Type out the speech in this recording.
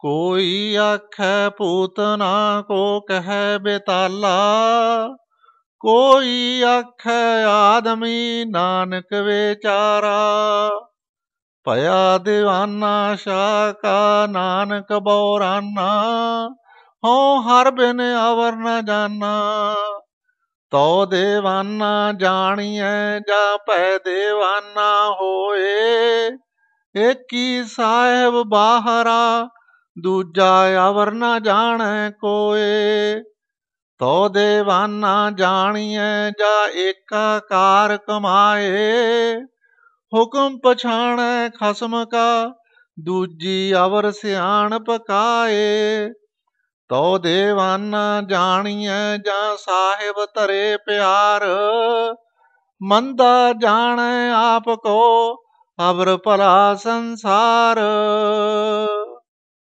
ਕੋਈ ਆਖੇ ਪੂਤਨਾ ਕੋ ਕਹੇ ਬੇਤਾਲਾ ਕੋਈ ਆਖੇ ਆਦਮੀ ਨਾਨਕ ਵਿਚਾਰਾ ਭਇਆ دیਵਾਨਾ ਸ਼ਾਕਾ ਨਾਨਕ ਬੋਰਾਨਾ ਹਉ ਹਰ ਬਿਨ ਅਵਰ ਨ ਜਾਣਾ ਤੋ دیਵਾਨਾ ਜਾਣੀਐ ਜਾ ਪੈ دیਵਾਨਾ ਹੋਏ ਏਕੀ ਸਾਹਿਬ ਬਾਹਰਾ ਦੂਜਾ ਆਵਰ ਨਾ ਜਾਣੈ ਕੋਏ ਤੋ ਦੇਵਾਨਾ ਜਾਣੀਐ ਜਾ ਏਕਾਕਾਰ ਕਮਾਏ ਹੁਕਮ ਪਛਾਣੈ ਖਸਮ ਕਾ ਦੂਜੀ ਅਵਰ ਸਿਆਣ ਪਕਾਏ ਤੋ ਦੇਵਾਨਾ ਜਾਣੀਐ ਜਾਂ ਸਾਹਿਬ ਧਰੇ ਪਿਆਰ ਮੰਦਾ ਜਾਣੈ ਆਪ ਕੋ ਅਵਰ ਭਲਾ ਸੰਸਾਰ